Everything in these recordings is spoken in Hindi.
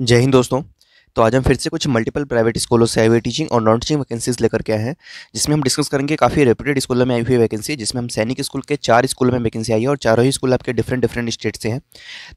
जय हिंद दोस्तों तो आज हम फिर से कुछ मल्टीपल प्राइवेट स्कूलों से आई हुई टीचिंग और नॉन टीचिंग वैकेंसीज लेकर के आए हैं जिसमें हम डिस्कस करेंगे काफ़ी रेप्यूटेड स्कूलों में आई हुई वैकेंसी जिसमें हम सैनिक स्कूल के चार स्कूलों में वैकेंसी आई है और चारों ही स्कूल आपके डिफरेंट डिफरेंट स्टेट से हैं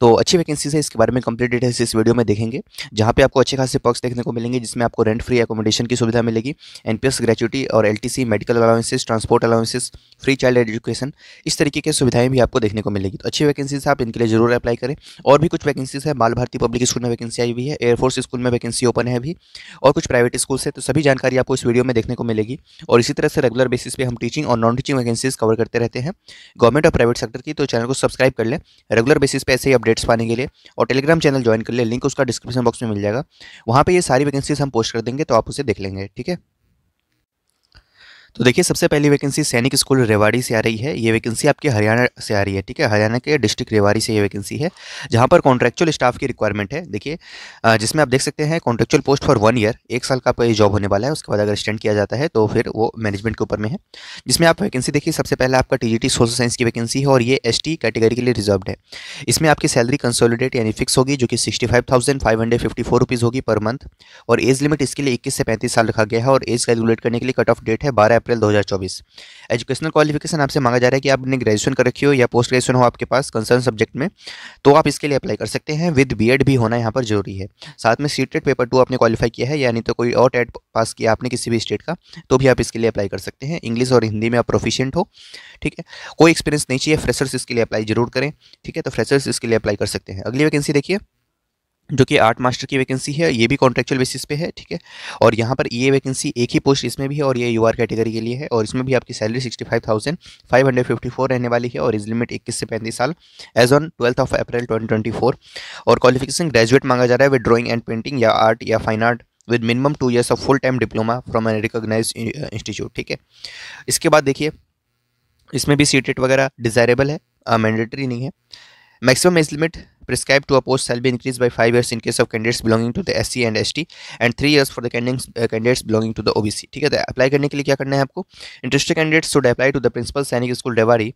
तो अच्छी वैकेंसीज है इसके बारे में कंप्लीट डिटेल्स इस वीडियो में देखेंगे जहाँ पे आपको अच्छे खासे पक्स देखने को मिलेंगे जिसमें आपको रेंट फ्री एकोमोडेशन की सुविधा मिलेगी एन ग्रेचुटी और एल medical allowances transport allowances free child education इस तरीके की सुविधाएं भी आपको देखने को मिलेगी तो अच्छी वैकेंसीज आप इनके लिए जरूर अप्लाई करें और भी कुछ वैकेंसीज है बाल भारती पब्लिक स्कूल में वैकेंसी आई हुई है एयरफोर्स स्कूल में वैकेंसी वैकेंसी ओपन है अभी और कुछ प्राइवेट स्कूल है तो सभी जानकारी आपको इस वीडियो में देखने को मिलेगी और इसी तरह से रेगुलर बेसिस पे हम टीचिंग और नॉन टीचिंग वैकेंसीज कवर करते रहते हैं गवर्नमेंट और प्राइवेट सेक्टर की तो चैनल को सब्सक्राइब कर लें रेगुलर बेसिस पे ऐसे ही अपडेट्स पाने के लिए और टेलीग्राम चैनल ज्वाइन कर ले लिंक उसका डिस्क्रिप्शन बॉक्स में मिल जाएगा वहाँ पर ये सारी वैकेंसीज हम पोस्ट कर देंगे तो आप उसे देख लेंगे ठीक है तो देखिए सबसे पहली वैकेंसी सैनिक स्कूल रेवाड़ी से आ रही है ये वैकेंसी आपकी हरियाणा से आ रही है ठीक है हरियाणा के डिस्ट्रिक्ट रेवाड़ी से ये वैकेंसी है जहाँ पर कॉन्ट्रेक्चुअल स्टाफ की रिक्वायरमेंट है देखिए जिसमें आप देख सकते हैं contractual post for one year एक साल का आपका जॉब होने वाला है उसके बाद अगर स्टैंड किया जाता है तो फिर वो मैनेजमेंट के ऊपर में है जिसमें आप वैकेंसी देखिए सबसे पहले आपका टी सोशल साइंस की वैकेंसी है और ये एस कैटेगरी के लिए रिजर्व है इसमें आपकी सैलरी कंसोलिडेट यानी फिक्स होगी जो कि sixty five thousand five hundred fifty four rupees होगी पर मंथ और एज लिमिट इसके लिए इक्कीस से पैंतीस साल रखा गया है और एज कैलकुलेट करने के लिए कट ऑफ डेट है बारह अप्रैल 2024 एजुकेशनल क्वालिफिकेशन आपसे मांगा जा रहा है कि आपने ग्रेजुएशन कर रखी हो या पोस्ट ग्रेजुएशन हो आपके पास कंसर्न सब्जेक्ट में तो आप इसके लिए अप्लाई कर सकते हैं विद बीएड भी होना यहाँ पर जरूरी है साथ में सीटेड पेपर टू आपने क्वालिफाई किया है यानी तो कोई और टेट पास किया आपने किसी भी स्टेट का तो भी आप इसके लिए अप्लाई कर सकते हैं इंग्लिश और हिंदी में आप प्रोफिशियंट हो ठीक है कोई एक्सपीरियंस नहीं चाहिए फ्रेशर्स इसके लिए अप्लाई जरूर करें ठीक है तो फ्रेशर्स इसके लिए अप्लाई कर सकते हैं अगली वैकेंसी देखिए जो कि आर्ट मास्टर की वैकेंसी है ये भी कॉन्ट्रेक्चुअल बेसिस पे है ठीक है और यहाँ पर ये वैकेंसी एक ही पोस्ट इसमें भी है और ये यू आर कैटेगरी के लिए है और इसमें भी आपकी salary sixty five thousand five hundred fifty four रहने वाली है और इस लिमिट इक्कीस से पैंतीस साल age on twelfth of April twenty twenty four और क्वालिफिकेशन ग्रेजुएट मांगा जा रहा है विद ड्रॉइंग एंड पेंटिंग या आर्ट या fine art with minimum two years of full time diploma from an recognise institute ठीक है इसके बाद देखिए इसमें भी सीटेट वगैरह डिजायरेबल है मैंडेटरी uh, नहीं है maximum age limit prescribed to a post shall be increased by 5 years in case of candidates belonging to the SC and ST and 3 years for the candidates uh, candidates belonging to the OBC ठीक है अप्लाई तो करने के लिए क्या करना है आपको interested candidates should apply to the principal Sainik school Rewari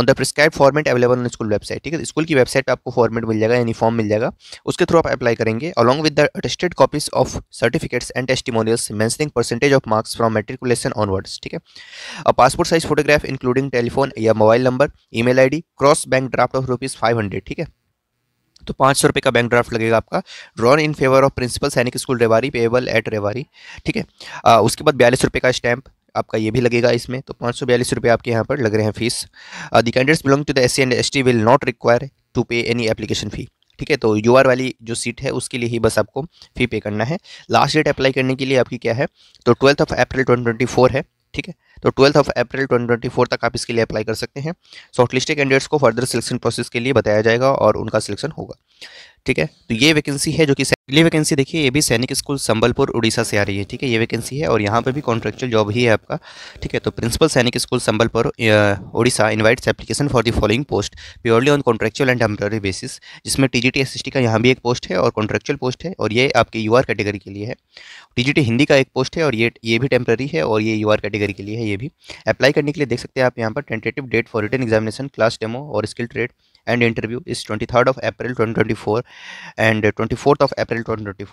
on the prescribe format available on school website ठीक है स्कूल तो की वेबसाइट पर आपको फॉर्मेट मिल जाएगा यानी फॉर्म मिल जाएगा उसके थ्रू आप अप्लाई करेंगे along with the attested copies of certificates and testimonials mentioning percentage of marks from matriculation onwards ठीक है passport size photograph including telephone या mobile number email ID cross bank draft of rupees five hundred ठीक है तो पाँच सौ रुपये का बैंक ड्राफ्ट लगेगा आपका drawn in favour of principal Sainik school Rewari payable at Rewari ठीक है उसके बाद बयालीस रुपये का स्टैंप आपका ये भी लगेगा इसमें तो पाँच सौ बयालीस रुपये आपके यहाँ पर लग रहे हैं fees the candidates belong to the S C and S T will not require to pay any application fee ठीक है तो यू वाली जो सीट है उसके लिए ही बस आपको फ़ी पे करना है लास्ट डेट अप्लाई करने के लिए आपकी क्या है तो ट्वेल्थ ऑफ अप्रैल ट्वेंटी है ठीक है तो ट्वेल्थ ऑफ अप्रैल ट्वेंटी तक आप इसके लिए अप्लाई कर सकते हैं शॉर्टलिस्टेड कैंडिडेट्स को फर्दर सिलेक्शन प्रोसेस के लिए बताया जाएगा और उनका सिलेक्शन होगा ठीक है तो ये वैकेंसी है जो कि अगली वैकेंसी देखिए ये भी सैनिक स्कूल संबलपुर उड़ीसा से आ रही है ठीक है ये वैकेंसी है और यहाँ पर भी कॉन्ट्रेक्चुअल जॉब ही है आपका ठीक है तो principal Sainik school Sambalpur Orissa invites application for the following post purely on contractual and temporary basis जिसमें T G T S T का यहाँ भी एक पोस्ट है और कॉन्ट्रेक्चुअल पोस्ट है और ये आपके यू आर कैटेगरी के लिए है टी जी टी हिंदी का एक पोस्ट है और ये ये भी टेम्प्रेरी है और ये यू कैटेगरी के लिए है ये भी अप्लाई करने के लिए देख सकते हैं आप यहाँ पर tentative date for written examination class demo और skill trade and interview twenty and interview twenty twenty of April 2024 and 24th of twenty twenty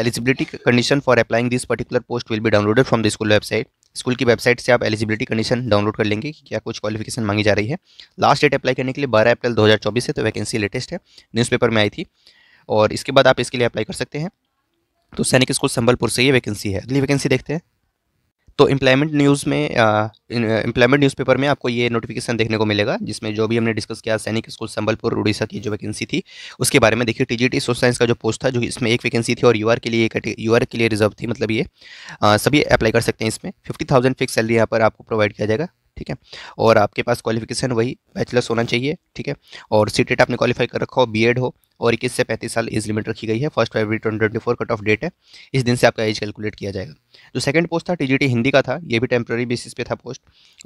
Eligibility condition for applying this particular post will be downloaded from the school website school की वेबसाइट से आप एलिजिबिलिटी कंडीशन डाउनलोड कर लेंगे कि क्या कुछ क्वालिफिकेशन मांगी जा रही है लास्ट डेट अप्लाई करने के लिए 12 अप्रैल 2024 है तो वैकेंसी लेटेस्ट है न्यूज़पेपर में आई थी और इसके बाद आप इसके लिए अप्लाई कर सकते हैं तो सैनिक स्कूल संबलपुर से ये वैकेंसी है अगली वैकेंसी देखते हैं तो एम्प्लॉयमेंट न्यूज़ में एम्प्लॉयमेंट न्यूज़पेपर में आपको ये नोटिफिकेशन देखने को मिलेगा जिसमें जो भी हमने डिस्कस किया सैनिक स्कूल संबलपुर उड़ीसा की जो वैकेंसी थी उसके बारे में देखिए टीजीटी सोशल साइंस का जो पोस्ट था जो इसमें एक वैकेंसी थी और यूआर के लिए यूआर के लिए रिजर्व थी मतलब ये आ, सभी अप्लाई कर सकते हैं इसमें फिफ्टी थाउजेंड फिक्स सैलरी यहाँ पर आपको प्रोवाइड किया जाएगा ठीक है और आपके पास क्वालिफिकेशन वही बैचलर्स होना चाहिए ठीक है और टेट e आपने क्वालिफाई कर रखा हो बीएड हो और इक्कीस से पैंतीस साल एज लिमिट रखी गई है first February twenty twenty four cut off date है इस दिन से आपका एज कैलकुलेट किया जाएगा जो सेकंड पोस्ट था टी हिंदी का था ये भी टेम्प्रेरी बेसिस पे था पोस्ट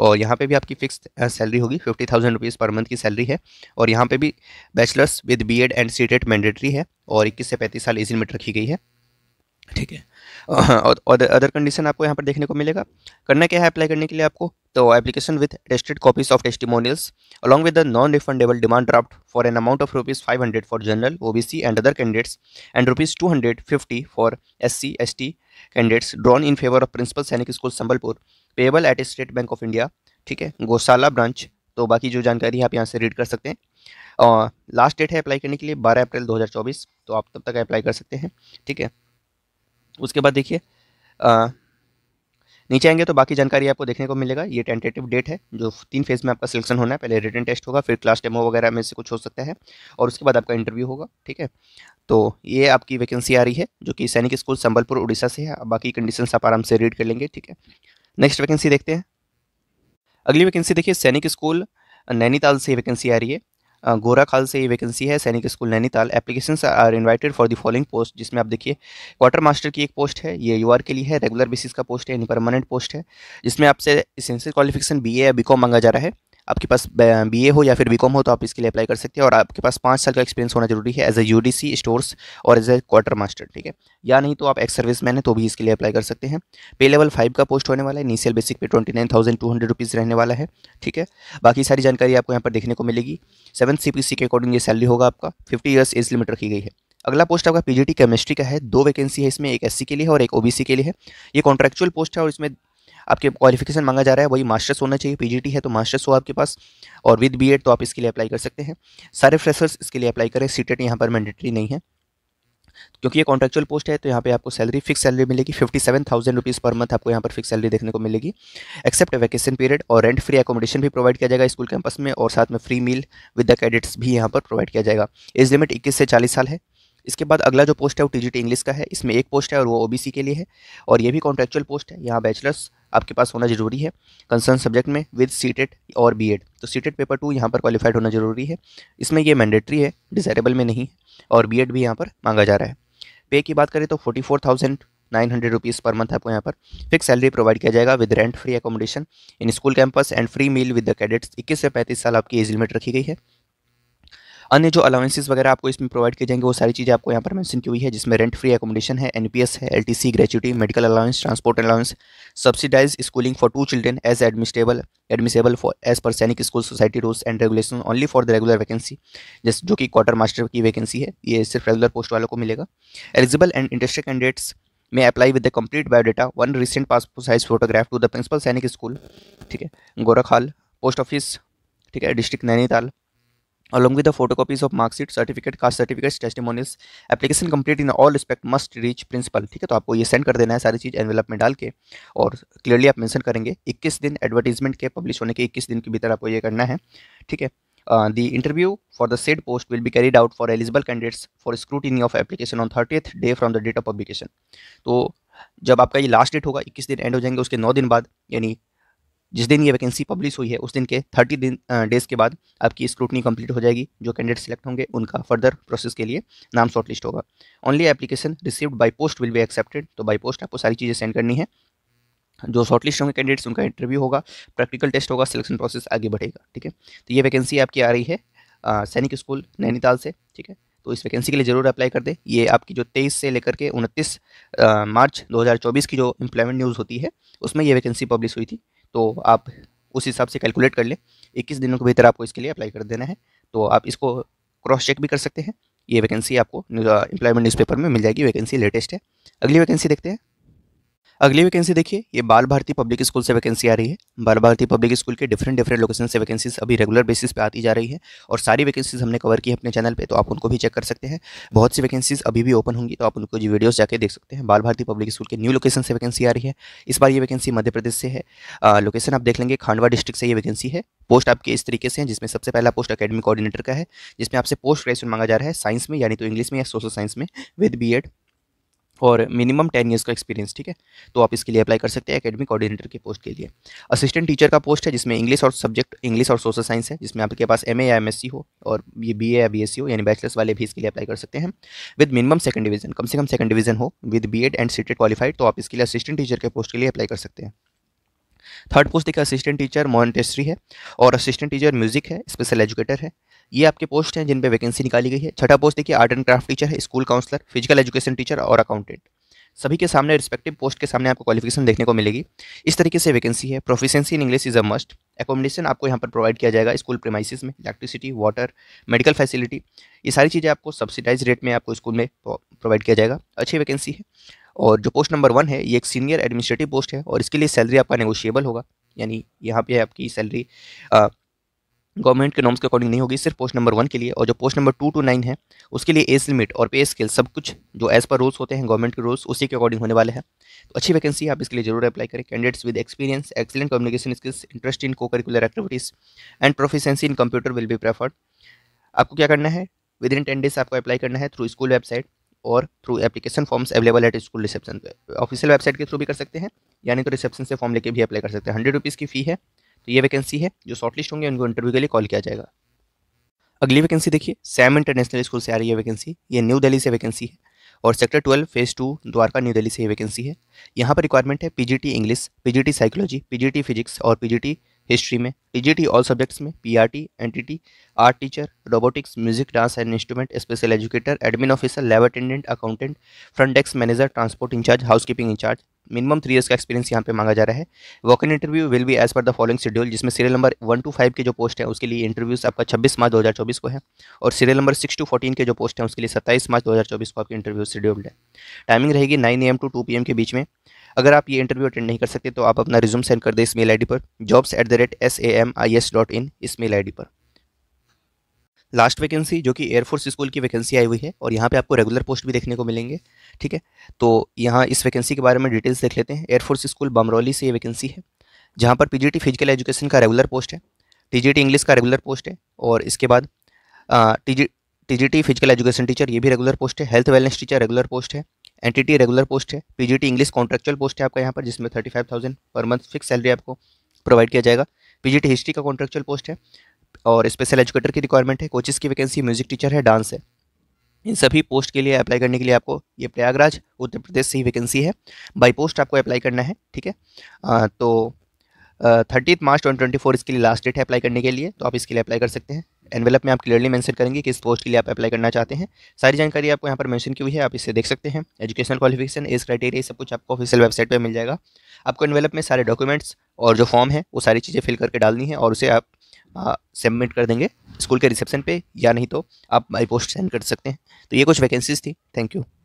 और यहाँ पे भी आपकी फिक्स सैलरी होगी fifty thousand rupees per month की सैलरी है और यहाँ पे भी bachelors with B Ed and C TET है और इक्कीस से पैंतीस साल एज लिमिट रखी गई है ठीक है और अदर कंडीशन आपको यहाँ पर देखने को मिलेगा करना क्या है अप्लाई करने के लिए आपको तो application with tested copies of testimonials along with the non refundable demand draft for an amount of rupees five hundred for general O B C and other candidates and rupees two hundred fifty for S C S T candidates drawn in favour of principal Sainik school Sambalpur payable at State Bank of India ठीक है गौशाला ब्रांच तो बाकी जो जानकारी है आप यहाँ से रीड कर सकते हैं लास्ट डेट है अप्लाई करने के लिए बारह अप्रैल 2024 तो आप तब तक अप्लाई कर सकते हैं ठीक है उसके बाद देखिए नीचे आएंगे तो बाकी जानकारी आपको देखने को मिलेगा ये टेंटेटिव डेट है जो तीन फेज में आपका सिलेक्शन होना है पहले रिटर्न टेस्ट होगा फिर क्लास डेमो वगैरह में से कुछ हो सकता है और उसके बाद आपका इंटरव्यू होगा ठीक है तो ये आपकी वैकेंसी आ रही है जो कि सैनिक स्कूल संबलपुर उड़ीसा से है बाकी कंडीशन आप आराम से रीड कर लेंगे ठीक है नेक्स्ट वैकेंसी देखते हैं अगली वैकेंसी देखिए सैनिक स्कूल नैनीताल से वैकेंसी आ रही है गोरा खाल से ये वैकेंसी है Sainik school Nainital application are invited for the following post जिसमें आप देखिए क्वार्टर मास्टर की एक पोस्ट है ये यू के लिए है रेगुलर बेसिस का पोस्ट है यानी परमानेंट पोस्ट है जिसमें आपसे इसेंशियल क्वालिफिकेशन बी ए या बी मांगा जा रहा है आपके पास बी हो या फिर बी हो तो आप इसके लिए अप्लाई कर सकते हैं और आपके पास पाँच साल का एक्सपीरियंस होना जरूरी है एज ए यू स्टोर्स और एज ए क्वार्टर मास्टर ठीक है या नहीं तो आप एक्स सर्विस मैन है तो भी इसके लिए अप्लाई कर सकते हैं पे लेवल फाइव का पोस्ट होने वाला है initial basic pay twenty nine thousand two hundred rupees रहने वाला है ठीक है बाकी सारी जानकारी आपको यहाँ पर देखने को मिलेगी सेवन सी पी सी के अकॉर्डिंग ये सैलरी होगा आपका फिफ्टी ईयर्स एज लिमिट रखी गई है अगला पोस्ट आपका पीजीटी केमिस्ट्री का है दो वैकेंसी है इसमें एक एससी के लिए और एक ओबीसी के लिए है ये कॉन्ट्रैक्चुअल पोस्ट है और इसमें आपके क्वालिफिकेशन मांगा जा रहा है वही मास्टर्स होना चाहिए पीजीटी है तो मास्टर्स हो आपके पास और विद बीएड तो आप इसके लिए अप्लाई कर सकते हैं सारे फ्रेशर्स इसके लिए अप्लाई करें सीटेट e यहाँ पर मैंडेटरी नहीं है क्योंकि ये कॉन्ट्रेक्चुअल पोस्ट है तो यहाँ पे आपको सैलरी फिक्स सैलरी मिलेगी fifty seven thousand rupees per month आपको यहाँ पर फिक्स सैलरी देखने को मिलेगी एक्सेप्ट वैकेशन पीरियड और रेंट फ्री एकोमोडेशन भी प्रोवाइड किया जाएगा स्कूल कैंपस में और साथ में free meal with the cadets भी यहाँ पर प्रोवाइड किया जाएगा एज लिमिट इक्कीस से चालीस साल है इसके बाद अगला जो पोस्ट है वो टी इंग्लिश का है इसमें एक पोस्ट है और वो ओ के लिए है और ये भी कॉन्ट्रेक्चुअल पोस्ट है यहाँ बैचलर्स आपके पास होना जरूरी है कंसर्न सब्जेक्ट में विद सीटेड और बीएड तो सीटेड पेपर टू यहाँ पर क्वालिफाइड होना जरूरी है इसमें यह मैंडेटरी है डिजायरेबल में नहीं और बीएड भी यहाँ पर मांगा जा रहा है पे की बात करें तो forty four thousand nine hundred rupees per month आपको यहाँ पर फिक्स सैलरी प्रोवाइड किया जाएगा with rent free accommodation in school campus and free meal with the cadets इक्कीस से पैंतीस साल आपकी एज लिमिट रखी गई है अन्य जो अलाउंसेस वगैरह आपको इसमें प्रोवाइड किए जाएंगे वो सारी चीज़ें आपको यहाँ पर मैंशन की हुई है जिसमें रेंट फ्री एकोमोडेशन है एनपीएस है LTC gratuity medical allowance transport allowance subsidize schooling for two children as admissible admissible for as per Sainik school society rules and regulation only for the regular vacancy जैसे जो कि क्वार्टर मास्टर की वैकेंसी है ये सिर्फ रेगुलर पोस्ट वालों को मिलेगा eligible and industry candidates may with the the complete data one recent passport size photograph to the principal Sainik school ठीक है गोरख हाल पोस्ट ऑफिस ठीक है district Nainital along with the photocopies of marksheet certificate caste certificates testimonials application complete in all respect must reach principal ठीक है तो आपको ये सेंड कर देना है सारी चीज़ एनवेलप में डाल के और क्लियरली आप मेंशन करेंगे 21 दिन एडवर्टीजमेंट के पब्लिश होने के 21 दिन के भीतर आपको ये करना है ठीक है the interview for the said post will be carried out for eligible candidates for scrutiny of application on thirtieth day from the date of publication तो जब आपका ये लास्ट डेट होगा इक्कीस दिन एंड हो जाएंगे उसके नौ दिन बाद यानी जिस दिन ये वैकेंसी पब्लिश हुई है उस दिन के थर्टी दिन डेज के बाद आपकी स्क्रूटनी कंप्लीट हो जाएगी जो कैंडिडेट सिलेक्ट होंगे उनका फर्दर प्रोसेस के लिए नाम शॉर्ट लिस्ट होगा only application received by post will be accepted तो बाई पोस्ट आपको सारी चीज़ें सेंड करनी है जो शॉर्टलिस्ट होंगे कैंडिडेट्स उनका इंटरव्यू होगा प्रैक्टिकल टेस्ट होगा सिलेक्शन प्रोसेस आगे बढ़ेगा ठीक है तो ये वैकेंसी आपकी आ रही है सैनिक स्कूल नैनीताल से ठीक है तो इस वैकेंसी के लिए ज़रूर अप्लाई कर दें ये आपकी जो 23 से लेकर के 29 मार्च 2024 की जो एम्प्लॉयमेंट न्यूज़ होती है उसमें ये वैकेंसी पब्लिश हुई थी तो आप उस हिसाब से कैलकुलेट कर लें इक्कीस दिनों के भीतर आपको इसके लिए अप्लाई कर देना है तो आप इसको क्रॉस चेक भी कर सकते हैं ये वैकेंसी आपको एम्प्लॉयमेंट uh, न्यूज़पेपर में मिल जाएगी वैकेंसी लेटेस्ट है अगली वैकेंसी देखते हैं अगली वैकेंसी देखिए ये बाल भारती पब्लिक स्कूल से वैकेंसी आ रही है बाल भारती पब्लिक स्कूल के डिफरेंट डिफरेंट लोकेशन से वैकेंसीज अभी रेगुलर बेसिस पे आती जा रही है और सारी वैकेंसीज हमने कवर की है अपने चैनल पे तो आप उनको भी चेक कर सकते हैं बहुत सी वैकेंसीज अभी भी ओपन होंगी तो आप उनको जी वीडियोज़ जाके देख सकते हैं बाल भारती पब्लिक स्कूल के न्यू लोकेशन से वैकेंसी आ रही है इस बार ये वैकेंसी मध्य प्रदेश से है लोकेशन आप देख लेंगे खांडवा डिस्ट्रिक्ट से ये वैकेंसी है पोस्ट आपके इस तरीके से हैं जिसमें सबसे पहला पोस्ट अकेडमी कोऑर्डिनेटर का है जिसमें आपसे पोस्ट ग्रेजुएशन मांगा जा रहा है साइंस में यानी तो इंग्लिश में या सोशल साइंस में विद बी और मिनिमम टेन ईयर्स का एक्सपीरियंस ठीक है तो आप इसके लिए अप्लाई कर सकते हैं एकेडमिक कोऑर्डिनेटर के पोस्ट के लिए असिस्टेंट टीचर का पोस्ट है जिसमें इंग्लिश और सब्जेक्ट इंग्लिश और सोशल साइंस है जिसमें आपके पास एम या एम हो और ये बी या बी हो यानी बैचलर्स वाले भी इसके लिए अप्लाई कर सकते हैं विद मिनिमम सेकंड डिवीजन कम से कम सेकंड डिवीजन हो with B Ed and CTET qualified तो आप इसके लिए असिस्टेंट टीचर के पोस्ट के लिए अप्लाई कर सकते हैं थर्ड पोस्ट देखिए असिस्टेंट टीचर मॉनिटेस्ट्री है और असिस्टेंट टीचर म्यूजिक है स्पेशल एजुकेटर है ये आपके पोस्ट हैं जिन पे वैकेंसी निकाली गई है छठा पोस्ट देखिए आर्ट एंड क्राफ्ट टीचर है school counsellor physical education teacher और अकाउंटेंट सभी के सामने रिस्पेक्टिव पोस्ट के सामने आपको क्वालिफिकेशन देखने को मिलेगी इस तरीके से वैकेंसी है proficiency in English is a must accommodation आपको यहाँ पर प्रोवाइड किया जाएगा स्कूल प्रेमाइसिस में इलेक्ट्रिसिटी वाटर मेडिकल फैसिलिटी ये सारी चीज़ें आपको सब्सिडाइज रेट में आपको स्कूल में प्रोवाइड किया जाएगा अच्छी वैकेंसी है और जो पोस्ट नंबर वन है ये एक सीनियर एडमिनिस्ट्रेटिव पोस्ट है और इसके लिए सैलरी आपका नेगोशिएबल होगा यानी यहाँ पे आपकी सैलरी गवर्नमेंट के नॉर्म्स के अकॉर्डिंग नहीं होगी सिर्फ पोस्ट नंबर वन के लिए और जो post number two to nine है उसके लिए एज लिमिट और पे स्केल सब कुछ जो एज पर रूल्स होते हैं गवर्नमेंट के रूल्स उसी के अकॉर्डिंग होने वाले हैं तो अच्छी वैकेंसी आप इसके लिए जरूर अप्लाई करें candidates with experience excellent communication skills interest in co curricular activities and proficiency in computer will be preferred आपको क्या करना है विद इन टेन डेज आपको अप्लाई करना है थ्रू स्कूल वेबसाइट और through application forms available at school reception official website के थ्रू भी कर सकते हैं यानी तो रिसेप्शन से फॉर्म लेके भी अप्लाई कर सकते हैं हंड्रेड रुपीज़ की फी है तो ये वैकेंसी है जो शॉर्टलिस्ट होंगे उनको इंटरव्यू के लिए कॉल किया जाएगा अगली वैकेंसी देखिए सैम इंटरनेशनल स्कूल से आ रही है वैकेंसी ये न्यू दिल्ली से वैकेंसी है और sector twelve phase two Dwarka new Delhi से ये वैकेंसी है यहाँ पर रिक्वायरमेंट है PGT English PGT psychology PGT physics और पीजीटी हिस्ट्री में ईजीटी ऑल सब्जेक्ट्स में PRT NTT art teacher robotics music dance and instrument special educator admin officer lab attendant accountant front desk manager transport in charge housekeeping in charge minimum three years का एक्सपीरियंस यहाँ पे मांगा जा रहा है walk in interview will be as per the following schedule जिसमें serial number one to five के जो पोस्ट है उसके लिए इंटरव्यूज आपका छब्बीस मार्च दो को है और serial number six to fourteen के जो पोस्ट है उसके लिए सत्ताईस मार्च दो को आपकी इंटरव्यू शेड्यूल्ड है टाइमिंग रहेगी nine A M to two P M के बीच में अगर आप ये इंटरव्यू अटेंड नहीं कर सकते तो आप अपना रिज्यूम सेंड कर दें इस मेल आई पर jobs at the rate S A M I S dot in इस मेल आई पर लास्ट वैकेंसी जो कि एयरफोर्स स्कूल की वैकेंसी आई हुई है और यहाँ पे आपको रेगुलर पोस्ट भी देखने को मिलेंगे ठीक है तो यहाँ इस वैकेंसी के बारे में डिटेल्स देख लेते हैं एयरफोर्स स्कूल बमरौली से ये वैकेंसी है जहाँ पर पीजीटी फिजिकल एजुकेशन का रेगुलर पोस्ट है टीजीटी इंग्लिश का रेगुलर पोस्ट है और इसके बाद T T physical education teacher ये भी रेगुलर पोस्ट है health wellness teacher regular post है एनटीटी रेगुलर पोस्ट है पीजीटी इंग्लिश कॉन्ट्रेक्चुअल पोस्ट है आपका यहाँ पर जिसमें thirty five thousand per month fix salary आपको प्रोवाइड किया जाएगा पीजीटी हिस्ट्री का कॉन्ट्रेक्चुअल पोस्ट है और स्पेशल एजुकेटर की रिक्वायरमेंट है कोचिज की वैकेंसी म्यूजिक टीचर है डांस है इन सभी पोस्ट के लिए अप्लाई करने के लिए आपको ये प्रयागराज उत्तर प्रदेश से ही वैकेंसी है बाई पोस्ट आपको अप्लाई करना है ठीक है तो thirtieth March twenty twenty four इसके लिए लास्ट डेट है अप्लाई करने के लिए तो आप इसके लिए अप्लाई कर सकते हैं एनवेलप में आप क्लियरली मैंसन करेंगे कि इस पोस्ट के लिए आप अप्लाई करना चाहते हैं सारी जानकारी आपको यहाँ पर मैंशन की हुई है आप इसे देख सकते हैं एजुकेशनल क्वालिफिकेशन एज क्राइटेरिया सब कुछ आपको ऑफिशियल वेबसाइट पर मिल जाएगा आपको एनवेलप में सारे डॉक्यूमेंट्स और जो फॉर्म है वो सारी चीज़ें फिल करके डालनी है और उसे आप सबमिट कर देंगे स्कूल के रिसेप्शन पे या नहीं तो आप माई पोस्ट सेंड कर सकते हैं तो ये कुछ वैकेंसीज थी थैंक यू